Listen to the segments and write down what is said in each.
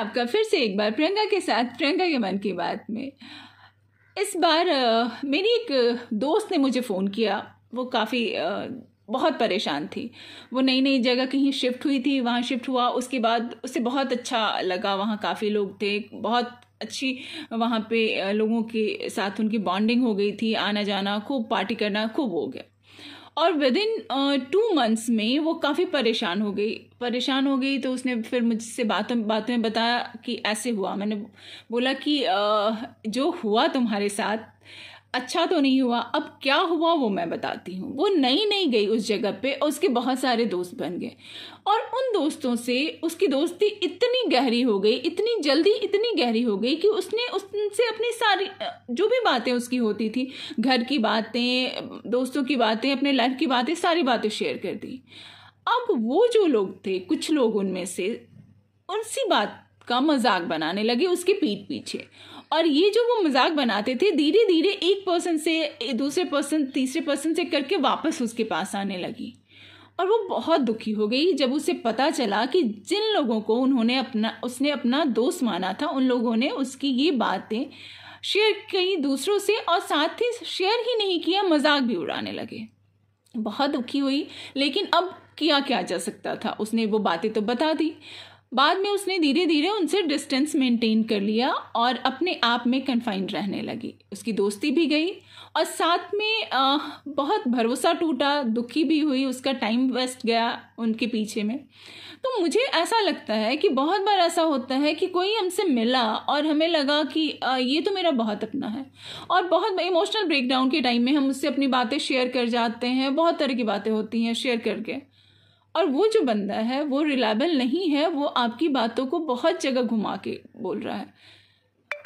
आपका फिर से एक बार प्रियंका के साथ प्रियंका के मन की बात में इस बार मेरी एक दोस्त ने मुझे फ़ोन किया वो काफ़ी बहुत परेशान थी वो नई नई जगह कहीं शिफ्ट हुई थी वहाँ शिफ्ट हुआ उसके बाद उसे बहुत अच्छा लगा वहाँ काफ़ी लोग थे बहुत अच्छी वहाँ पे लोगों के साथ उनकी बॉन्डिंग हो गई थी आना जाना खूब पार्टी करना खूब हो गया और विद इन टू मंथ्स में वो काफ़ी परेशान हो गई परेशान हो गई तो उसने फिर मुझसे बात बात में बताया कि ऐसे हुआ मैंने बोला कि uh, जो हुआ तुम्हारे साथ अच्छा तो नहीं हुआ अब क्या हुआ वो मैं बताती हूँ वो नई नई गई उस जगह पे और उसके बहुत सारे दोस्त बन गए और उन दोस्तों से उसकी दोस्ती इतनी गहरी हो गई इतनी जल्दी इतनी गहरी हो गई कि उसने उनसे अपनी सारी जो भी बातें उसकी होती थी घर की बातें दोस्तों की बातें अपने लाइफ की बातें सारी बातें शेयर कर दी अब वो जो लोग थे कुछ लोग उनमें से उनसी बात का मजाक बनाने लगे उसके पीठ पीछे और ये जो वो मजाक बनाते थे धीरे धीरे एक पर्सन से दूसरे पर्सन तीसरे पर्सन से करके वापस उसके पास आने लगी और वो बहुत दुखी हो गई जब उसे पता चला कि जिन लोगों को उन्होंने अपना उसने अपना दोस्त माना था उन लोगों ने उसकी ये बातें शेयर कई दूसरों से और साथ ही शेयर ही नहीं किया मजाक भी उड़ाने लगे बहुत दुखी हुई लेकिन अब किया क्या जा सकता था उसने वो बातें तो बता दी बाद में उसने धीरे धीरे उनसे डिस्टेंस मेंटेन कर लिया और अपने आप में कन्फाइंड रहने लगी उसकी दोस्ती भी गई और साथ में आ, बहुत भरोसा टूटा दुखी भी हुई उसका टाइम वेस्ट गया उनके पीछे में तो मुझे ऐसा लगता है कि बहुत बार ऐसा होता है कि कोई हमसे मिला और हमें लगा कि आ, ये तो मेरा बहुत अपना है और बहुत इमोशनल ब्रेकडाउन के टाइम में हम उससे अपनी बातें शेयर कर जाते हैं बहुत तरह की बातें होती हैं शेयर करके और वो जो बंदा है वो रिलायबल नहीं है वो आपकी बातों को बहुत जगह घुमा के बोल रहा है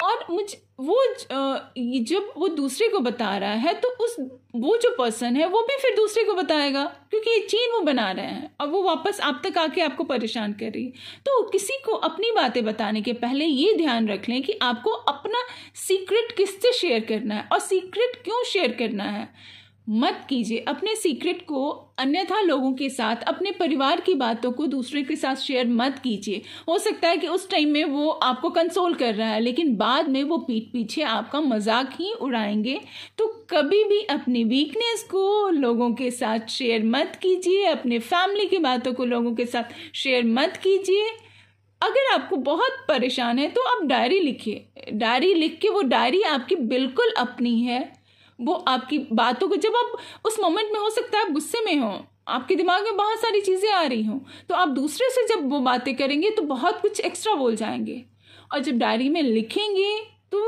और मुझ वो जब वो दूसरे को बता रहा है तो उस वो जो पर्सन है वो भी फिर दूसरे को बताएगा क्योंकि ये चीन वो बना रहे हैं और वो वापस आप तक आके आपको परेशान कर रही है तो किसी को अपनी बातें बताने के पहले ये ध्यान रख लें कि आपको अपना सीक्रेट किससे शेयर करना है और सीक्रेट क्यों शेयर करना है मत कीजिए अपने सीक्रेट को अन्यथा लोगों के साथ अपने परिवार की बातों को दूसरे के साथ शेयर मत कीजिए हो सकता है कि उस टाइम में वो आपको कंसोल कर रहा है लेकिन बाद में वो पीठ पीछे आपका मजाक ही उड़ाएंगे तो कभी भी अपनी वीकनेस को लोगों के साथ शेयर मत कीजिए अपने फैमिली की बातों को लोगों के साथ शेयर मत कीजिए अगर आपको बहुत परेशान है तो आप डायरी लिखिए डायरी लिख के वो डायरी आपकी बिल्कुल अपनी है वो आपकी बातों को जब आप उस मोमेंट में हो सकता है आप गुस्से में हो आपके दिमाग में बहुत सारी चीज़ें आ रही हों तो आप दूसरे से जब वो बातें करेंगे तो बहुत कुछ एक्स्ट्रा बोल जाएंगे और जब डायरी में लिखेंगे तो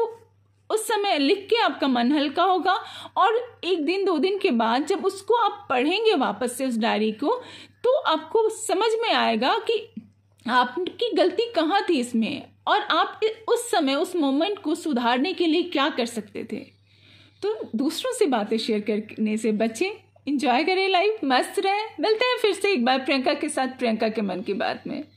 उस समय लिख के आपका मन हल्का होगा और एक दिन दो दिन के बाद जब उसको आप पढ़ेंगे वापस से उस डायरी को तो आपको समझ में आएगा कि आपकी गलती कहाँ थी इसमें और आप उस समय उस मोमेंट को सुधारने के लिए क्या कर सकते थे तो दूसरों से बातें शेयर करने से बचें इंजॉय करें लाइफ मस्त रहें मिलते हैं फिर से एक बार प्रियंका के साथ प्रियंका के मन की बात में